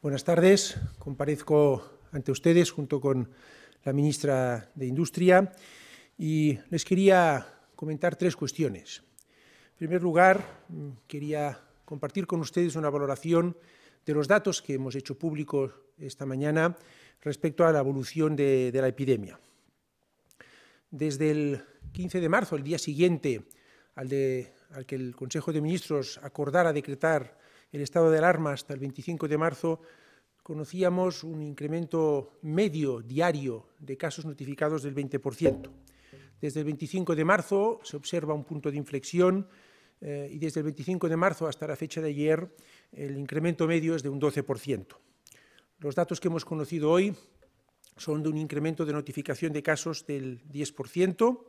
Buenas tardes. Comparezco ante ustedes junto con la ministra de Industria y les quería comentar tres cuestiones. En primer lugar, quería compartir con ustedes una valoración de los datos que hemos hecho públicos esta mañana respecto a la evolución de, la epidemia. Desde el 15 de marzo, el día siguiente al que el Consejo de Ministros acordara decretar el estado de alarma hasta el 25 de marzo, conocíamos un incremento medio diario de casos notificados del 20%. Desde el 25 de marzo se observa un punto de inflexión eh, y desde el 25 de marzo hasta la fecha de ayer el incremento medio es de un 12%. Los datos que hemos conocido hoy son de un incremento de notificación de casos del 10%,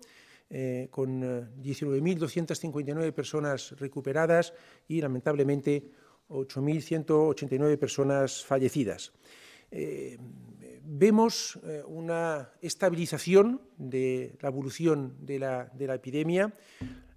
eh, con 19.259 eh, personas recuperadas y lamentablemente 8.189 personas fallecidas. Eh, vemos eh, una estabilización de la evolución de la, de la, epidemia.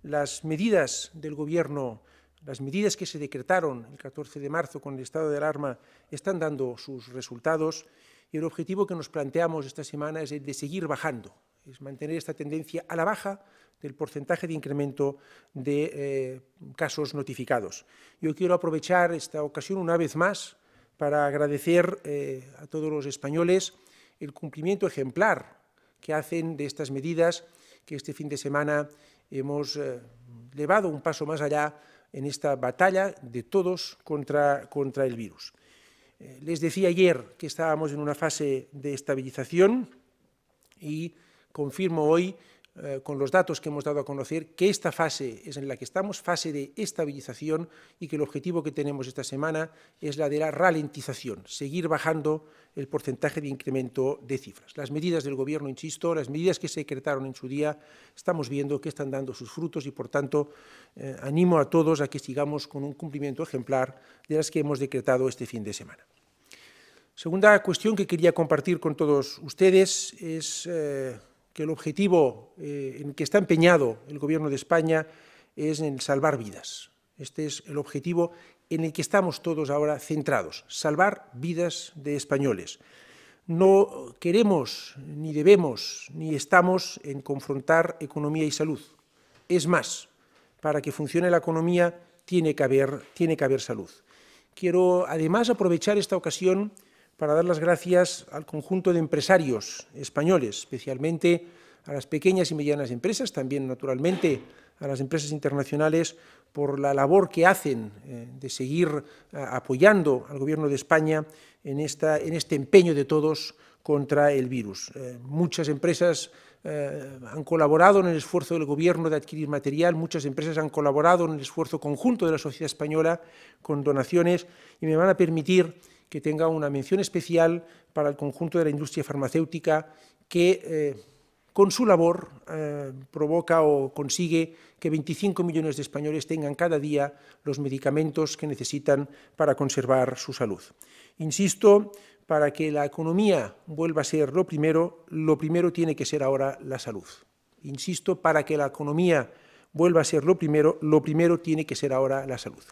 Las medidas del Gobierno, las medidas que se decretaron el 14 de marzo con el estado de alarma, están dando sus resultados y el objetivo que nos planteamos esta semana es el de seguir bajando, es mantener esta tendencia a la baja del porcentaje de incremento de eh, casos notificados. Yo quiero aprovechar esta ocasión una vez más para agradecer eh, a todos los españoles el cumplimiento ejemplar que hacen de estas medidas que este fin de semana hemos eh, llevado un paso más allá en esta batalla de todos contra, contra el virus. les decía ayer que estábamos en una fase de estabilización y confirmo hoy, eh, con los datos que hemos dado a conocer, que esta fase es en la que estamos, fase de estabilización, y que el objetivo que tenemos esta semana es la de la ralentización, seguir bajando el porcentaje de incremento de cifras. Las medidas del Gobierno, insisto, las medidas que se decretaron en su día, estamos viendo que están dando sus frutos y, por tanto, eh, animo a todos a que sigamos con un cumplimiento ejemplar de las que hemos decretado este fin de semana. Segunda cuestión que quería compartir con todos ustedes es eh, que el objetivo en eh, en que está empeñado el Gobierno de España es en salvar vidas. Este es el objetivo en el que estamos todos ahora centrados, salvar vidas de españoles. No queremos, ni debemos, ni estamos en confrontar economía y salud. Es más, para que funcione la economía tiene que haber, tiene que haber salud. Quiero además aprovechar esta ocasión para dar las gracias al conjunto de empresarios españoles, especialmente a las pequeñas y medianas empresas, también naturalmente a las empresas internacionales por la labor que hacen eh, de seguir eh, apoyando al Gobierno de España en, esta, en, este empeño de todos contra el virus. Eh, muchas empresas han colaborado en el esfuerzo del Gobierno de adquirir material, muchas empresas han colaborado en el esfuerzo conjunto de la sociedad española con donaciones y me van a permitir que tenga una mención especial para el conjunto de la industria farmacéutica que eh, con su labor eh, provoca o consigue que 25 millones de españoles tengan cada día los medicamentos que necesitan para conservar su salud. Insisto, para que la economía vuelva a ser lo primero, lo primero tiene que ser ahora la salud. Insisto, para que la economía vuelva a ser lo primero, lo primero tiene que ser ahora la salud.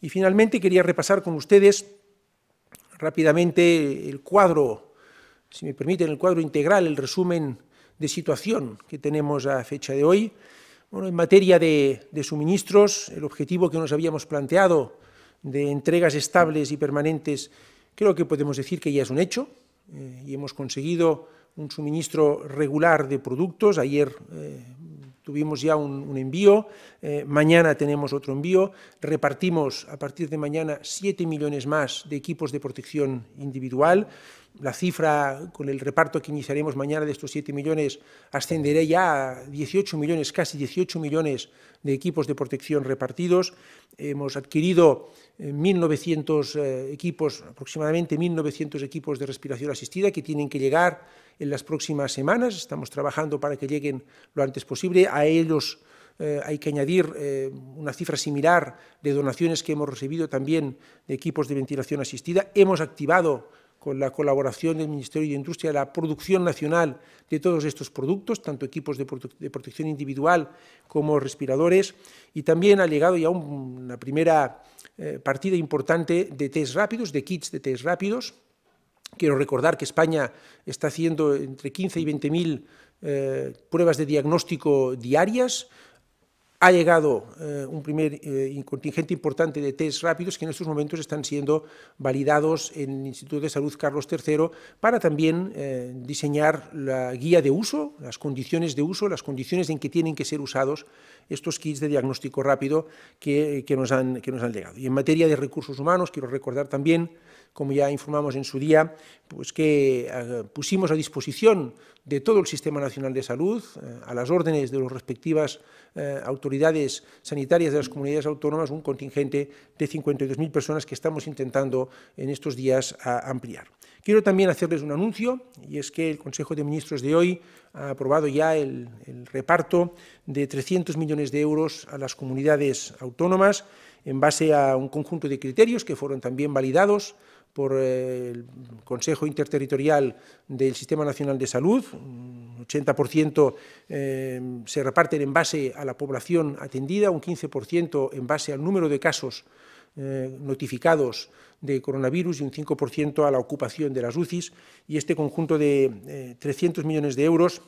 Y finalmente quería repasar con ustedes rápidamente el cuadro, si me permiten, el cuadro integral, el resumen de situación que tenemos a fecha de hoy. Bueno, en materia de, suministros, el objetivo que nos habíamos planteado de entregas estables y permanentes, creo que podemos decir que ya es un hecho eh, y hemos conseguido un suministro regular de productos. Ayer eh, Tuvimos ya un, envío, eh, mañana tenemos otro envío, repartimos a partir de mañana 7 millones más de equipos de protección individual. La cifra con el reparto que iniciaremos mañana de estos 7 millones ascenderá ya a 18 millones, casi 18 millones de equipos de protección repartidos. Hemos adquirido 1.900 eh, eh, equipos, aproximadamente 1.900 equipos de respiración asistida que tienen que llegar en las próximas semanas. Estamos trabajando para que lleguen lo antes posible. A ellos eh, hay que añadir eh, una cifra similar de donaciones que hemos recibido también de equipos de ventilación asistida. Hemos activado con la colaboración del Ministerio de Industria, la producción nacional de todos estos productos, tanto equipos de, protección individual como respiradores, y también ha llegado ya una primera eh, partida importante de test rápidos, de kits de test rápidos, Quiero recordar que España está haciendo entre 15 y 20.000 eh, pruebas de diagnóstico diarias. Ha llegado eh, un primer eh, contingente importante de test rápidos que en estos momentos están siendo validados en el Instituto de Salud Carlos III para también diseñar la guía de uso, las condiciones de uso, las condiciones en que tienen que ser usados estos kits de diagnóstico rápido que, que nos, han, que nos han llegado. Y en materia de recursos humanos, quiero recordar también como ya informamos en su día, pues que eh, pusimos a disposición de todo el Sistema Nacional de Salud, eh, a las órdenes de las respectivas eh, autoridades sanitarias de las comunidades autónomas, un contingente de 52.000 personas que estamos intentando en estos días ampliar. Quiero también hacerles un anuncio, y es que el Consejo de Ministros de hoy ha aprobado ya el reparto de 300 millones de euros a las comunidades autónomas en base a un conjunto de criterios que fueron también validados por el Consejo Interterritorial del Sistema Nacional de Salud, un mm, 80% em, se reparten en base a la población atendida, un 15% en base al número de casos eh, notificados de coronavirus y un 5% a la ocupación de las UCIs y este conjunto de 300 eh, millones de euros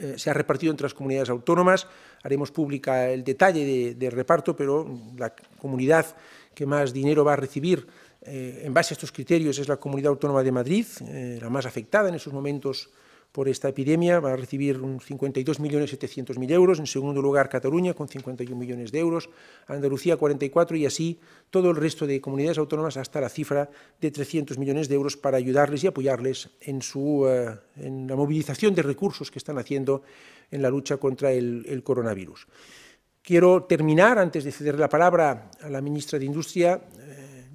eh, se ha repartido entre las comunidades autónomas. Haremos pública el detalle del reparto, pero la comunidad que más dinero va a recibir eh, en base a estos criterios es la Comunidad Autónoma de Madrid, eh, la más afectada en esos momentos por esta epidemia, va a recibir 52.700.000 euros, en segundo lugar Cataluña con 51 millones de euros, Andalucía 44 y así todo el resto de comunidades autónomas hasta la cifra de 300 millones de euros para ayudarles y apoyarles en, eh, en la movilización de recursos que están haciendo en la lucha contra el, coronavirus. Quiero terminar, antes de ceder la palabra a la ministra de Industria,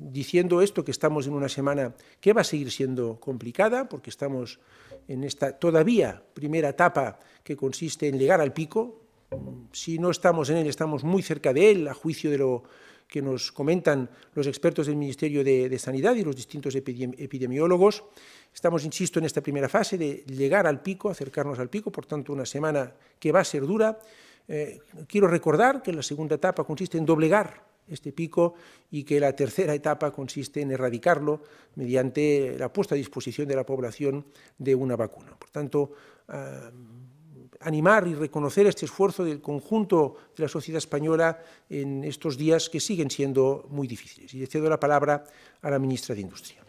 diciendo esto, que estamos en una semana que va a seguir siendo complicada, porque estamos en esta todavía primera etapa que consiste en llegar al pico. Si no estamos en él, estamos muy cerca de él, a juicio de lo que nos comentan los expertos del Ministerio de, Sanidad y los distintos epidemiólogos. Estamos, insisto, en esta primera fase de llegar al pico, acercarnos al pico, por tanto, una semana que va a ser dura. Eh, quiero recordar que la segunda etapa consiste en doblegar este pico y que la tercera etapa consiste en erradicarlo mediante la puesta a disposición de la población de una vacuna. Por tanto, eh, animar y reconocer este esfuerzo del conjunto de la sociedad española en estos días que siguen siendo muy difíciles. Y le cedo la palabra a la ministra de Industria.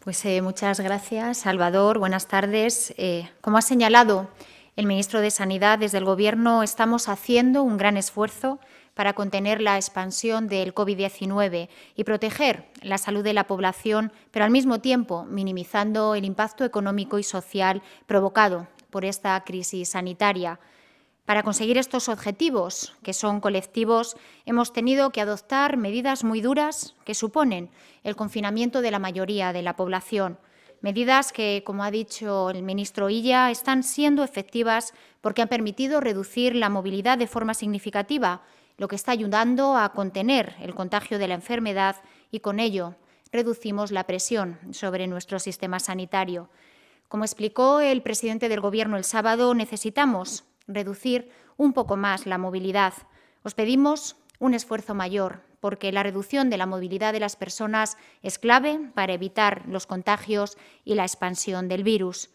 Pues eh, muchas gracias, Salvador. Buenas tardes. Eh, como ha señalado el ministro de Sanidad, desde el Gobierno estamos haciendo un gran esfuerzo para contener la expansión del COVID-19 y proteger la salud de la población, pero al mismo tiempo minimizando el impacto económico y social provocado por esta crisis sanitaria. Para conseguir estos objetivos, que son colectivos, hemos tenido que adoptar medidas muy duras que suponen el confinamiento de la mayoría de la población. Medidas que, como ha dicho el ministro Illa, están siendo efectivas porque han permitido reducir la movilidad de forma significativa lo que está ayudando a contener el contagio de la enfermedad y con ello reducimos la presión sobre nuestro sistema sanitario. Como explicó el presidente del Gobierno el sábado, necesitamos reducir un poco más la movilidad. Os pedimos un esfuerzo mayor, porque la reducción de la movilidad de las personas es clave para evitar los contagios y la expansión del virus.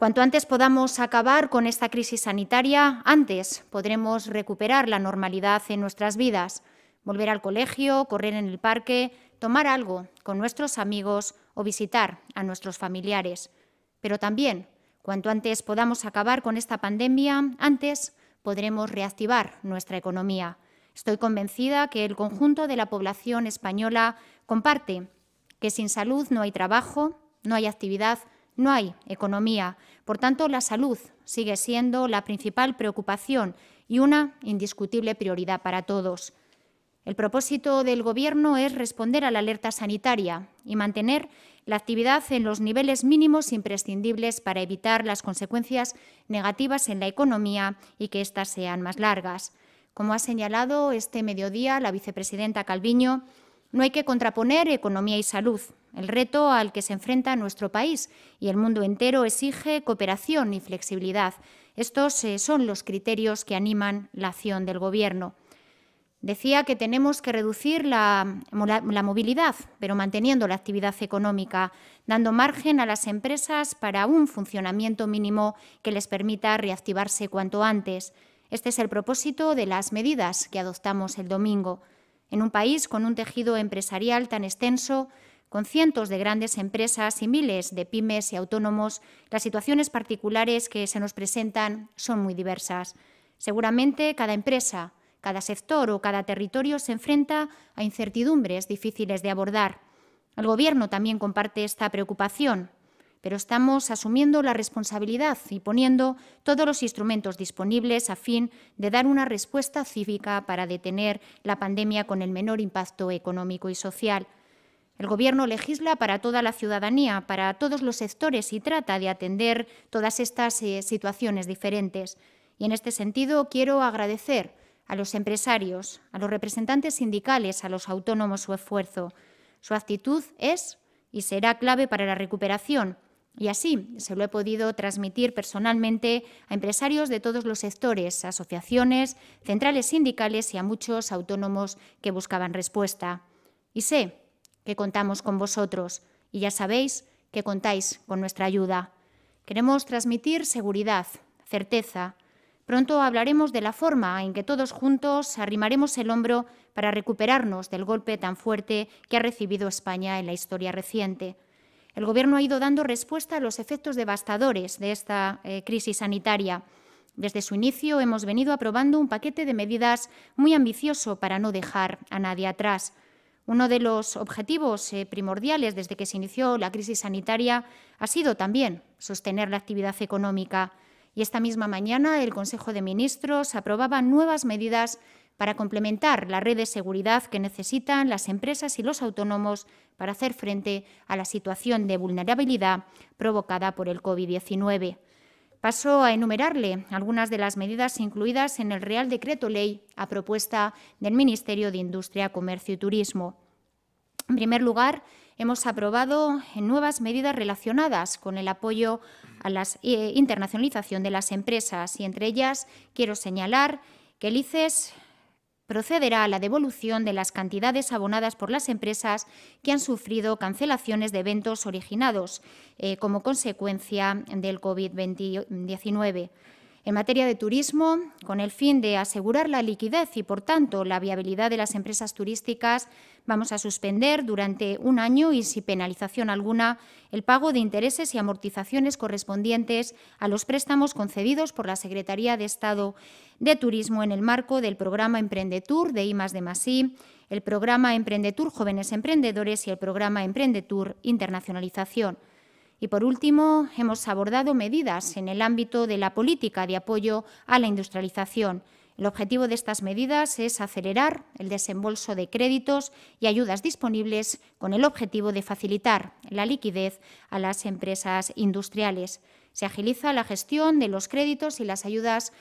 Cuanto antes podamos acabar con esta crisis sanitaria, antes podremos recuperar la normalidad en nuestras vidas, volver al colegio, correr en el parque, tomar algo con nuestros amigos o visitar a nuestros familiares. Pero también, cuanto antes podamos acabar con esta pandemia, antes podremos reactivar nuestra economía. Estoy convencida que el conjunto de la población española comparte que sin salud no hay trabajo, no hay actividad no hay economía. Por tanto, la salud sigue siendo la principal preocupación y una indiscutible prioridad para todos. El propósito del Gobierno es responder a la alerta sanitaria y mantener la actividad en los niveles mínimos imprescindibles para evitar las consecuencias negativas en la economía y que éstas sean más largas. Como ha señalado este mediodía la vicepresidenta Calviño, no hay que contraponer economía y salud, el reto al que se enfrenta nuestro país y el mundo entero exige cooperación y flexibilidad. Estos eh, son los criterios que animan la acción del Gobierno. Decía que tenemos que reducir la, movilidad, pero manteniendo la actividad económica, dando margen a las empresas para un funcionamiento mínimo que les permita reactivarse cuanto antes. Este es el propósito de las medidas que adoptamos el domingo. En un país con un tejido empresarial tan extenso, con cientos de grandes empresas y miles de pymes y autónomos, las situaciones particulares que se nos presentan son muy diversas. Seguramente cada empresa, cada sector o cada territorio se enfrenta a incertidumbres difíciles de abordar. El Gobierno también comparte esta preocupación, pero estamos asumiendo la responsabilidad y poniendo todos los instrumentos disponibles a fin de dar una respuesta cívica para detener la pandemia con el menor impacto económico y social. El Gobierno legisla para toda la ciudadanía, para todos los sectores y trata de atender todas estas eh, situaciones diferentes. Y en este sentido quiero agradecer a los empresarios, a los representantes sindicales, a los autónomos su esfuerzo. Su actitud es y será clave para la recuperación. Y así se lo he podido transmitir personalmente a empresarios de todos los sectores, asociaciones, centrales sindicales y a muchos autónomos que buscaban respuesta. Y sé que contamos con vosotros y ya sabéis que contáis con nuestra ayuda. Queremos transmitir seguridad, certeza. Pronto hablaremos de la forma en que todos juntos arrimaremos el hombro para recuperarnos del golpe tan fuerte que ha recibido España en la historia reciente. El Gobierno ha ido dando respuesta a los efectos devastadores de esta eh, crisis sanitaria. Desde su inicio hemos venido aprobando un paquete de medidas muy ambicioso para no dejar a nadie atrás. Uno de los objetivos eh, primordiales desde que se inició la crisis sanitaria ha sido también sostener la actividad económica. Y esta misma mañana el Consejo de Ministros aprobaba nuevas medidas para complementar la red de seguridad que necesitan las empresas y los autónomos para hacer frente a la situación de vulnerabilidad provocada por el COVID-19. Paso a enumerarle algunas de las medidas incluidas en el Real Decreto Ley a propuesta del Ministerio de Industria, Comercio y Turismo. En primer lugar, hemos aprobado nuevas medidas relacionadas con el apoyo a la eh, internacionalización de las empresas y entre ellas quiero señalar que el ICES procederá a la devolución de las cantidades abonadas por las empresas que han sufrido cancelaciones de eventos originados eh, como consecuencia del COVID-19 en materia de turismo, con el fin de asegurar la liquidez y, por tanto, la viabilidad de las empresas turísticas, vamos a suspender durante un año y sin penalización alguna el pago de intereses y amortizaciones correspondientes a los préstamos concedidos por la Secretaría de Estado de Turismo en el marco del programa Emprendetur de IMAS de el programa Emprendetur Jóvenes Emprendedores y el programa Emprendetur Internacionalización. Y por último, hemos abordado medidas en el ámbito de la política de apoyo a la industrialización. El objetivo de estas medidas es acelerar el desembolso de créditos y ayudas disponibles con el objetivo de facilitar la liquidez a las empresas industriales. Se agiliza la gestión de los créditos y las ayudas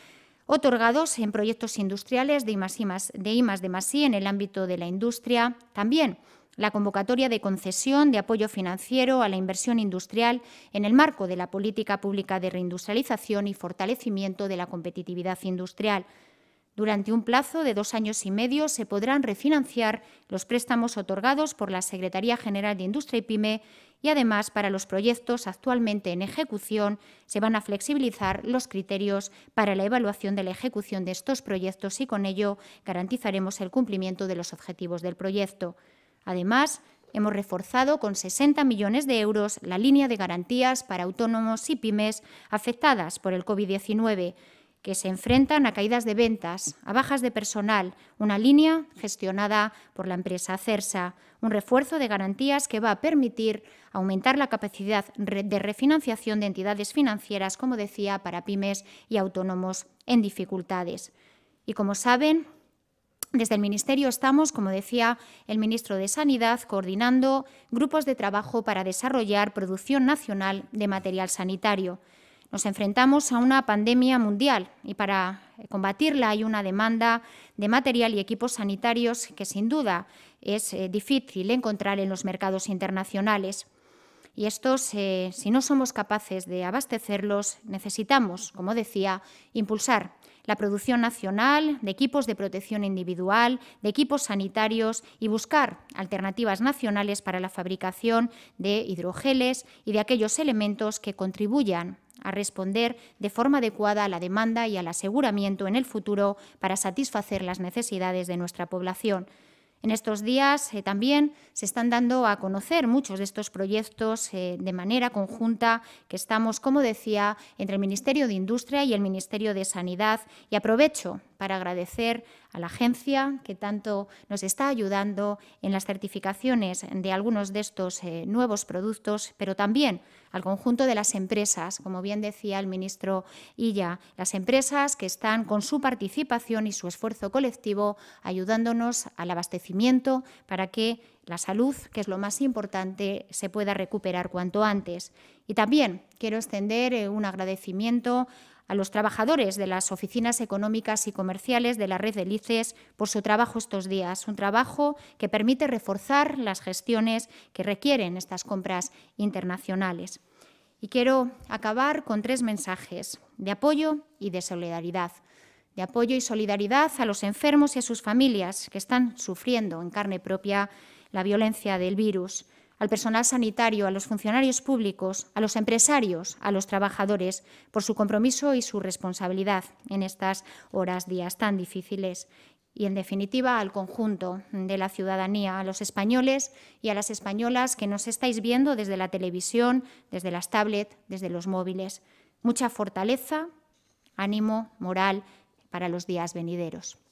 otorgados en proyectos industriales de I+, de en el ámbito de la industria. También la convocatoria de concesión de apoyo financiero a la inversión industrial en el marco de la política pública de reindustrialización y fortalecimiento de la competitividad industrial. Durante un plazo de dos años y medio se podrán refinanciar los préstamos otorgados por la Secretaría General de Industria y PYME y además para los proyectos actualmente en ejecución se van a flexibilizar los criterios para la evaluación de la ejecución de estos proyectos y con ello garantizaremos el cumplimiento de los objetivos del proyecto. Además, hemos reforzado con 60 millones de euros la línea de garantías para autónomos y pymes afectadas por el COVID-19 que se enfrentan a caídas de ventas, a bajas de personal, una línea gestionada por la empresa CERSA, un refuerzo de garantías que va a permitir aumentar la capacidad de refinanciación de entidades financieras, como decía, para pymes y autónomos en dificultades. Y como saben, desde el Ministerio estamos, como decía el ministro de Sanidad, coordinando grupos de trabajo para desarrollar producción nacional de material sanitario. Nos enfrentamos a una pandemia mundial y para combatirla hay una demanda de material y equipos sanitarios que sin duda es eh, difícil encontrar en los mercados internacionales. Y estos, eh, si no somos capaces de abastecerlos, necesitamos, como decía, impulsar la producción nacional de equipos de protección individual, de equipos sanitarios y buscar alternativas nacionales para la fabricación de hidrogeles y de aquellos elementos que contribuyan a responder de forma adecuada a la demanda y al aseguramiento en el futuro para satisfacer las necesidades de nuestra población. En estos días eh, también se están dando a conocer muchos de estos proyectos eh, de manera conjunta que estamos, como decía, entre el Ministerio de Industria y el Ministerio de Sanidad. Y aprovecho para agradecer a la agencia que tanto nos está ayudando en las certificaciones de algunos de estos eh, nuevos productos, pero también al conjunto de las empresas, como bien decía el ministro Illa, las empresas que están con su participación y su esfuerzo colectivo ayudándonos al abastecimiento para que la salud, que es lo más importante, se pueda recuperar cuanto antes. Y también quiero extender eh, un agradecimiento a los trabajadores de las oficinas económicas y comerciales de la red de lices por su trabajo estos días, un trabajo que permite reforzar las gestiones que requieren estas compras internacionales. Y quiero acabar con tres mensajes de apoyo y de solidaridad. De apoyo y solidaridad a los enfermos y a sus familias que están sufriendo en carne propia la violencia del virus al personal sanitario, a los funcionarios públicos, a los empresarios, a los trabajadores, por su compromiso y su responsabilidad en estas horas, días tan difíciles y, en definitiva, al conjunto de la ciudadanía, a los españoles y a las españolas que nos estáis viendo desde la televisión, desde las tablets, desde los móviles. Mucha fortaleza, ánimo, moral para los días venideros.